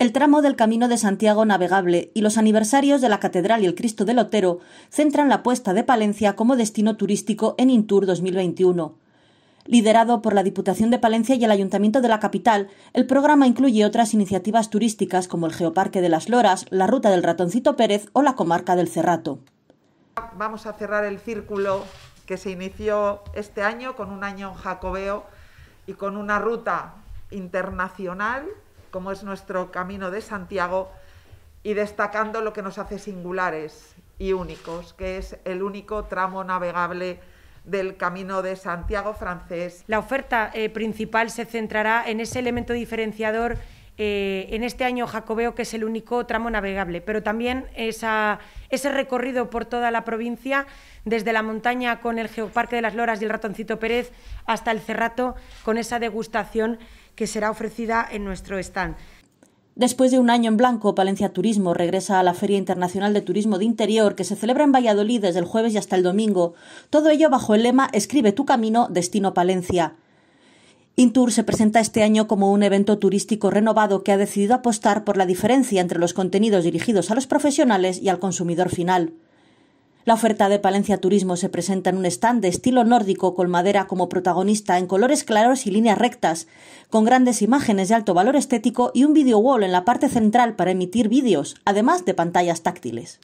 el tramo del Camino de Santiago navegable y los aniversarios de la Catedral y el Cristo del Otero centran la apuesta de Palencia como destino turístico en Intur 2021. Liderado por la Diputación de Palencia y el Ayuntamiento de la capital, el programa incluye otras iniciativas turísticas como el Geoparque de las Loras, la Ruta del Ratoncito Pérez o la Comarca del Cerrato. Vamos a cerrar el círculo que se inició este año con un año jacobeo y con una ruta internacional como es nuestro camino de Santiago, y destacando lo que nos hace singulares y únicos, que es el único tramo navegable del Camino de Santiago francés. La oferta eh, principal se centrará en ese elemento diferenciador eh, en este año Jacobeo, que es el único tramo navegable, pero también ese recorrido por toda la provincia, desde la montaña con el Geoparque de las Loras y el Ratoncito Pérez hasta el Cerrato, con esa degustación que será ofrecida en nuestro stand. Después de un año en blanco, Palencia Turismo regresa a la Feria Internacional de Turismo de Interior que se celebra en Valladolid desde el jueves y hasta el domingo. Todo ello bajo el lema Escribe tu camino, Destino Palencia. Intour se presenta este año como un evento turístico renovado que ha decidido apostar por la diferencia entre los contenidos dirigidos a los profesionales y al consumidor final. La oferta de Palencia Turismo se presenta en un stand de estilo nórdico con madera como protagonista en colores claros y líneas rectas, con grandes imágenes de alto valor estético y un video wall en la parte central para emitir vídeos, además de pantallas táctiles.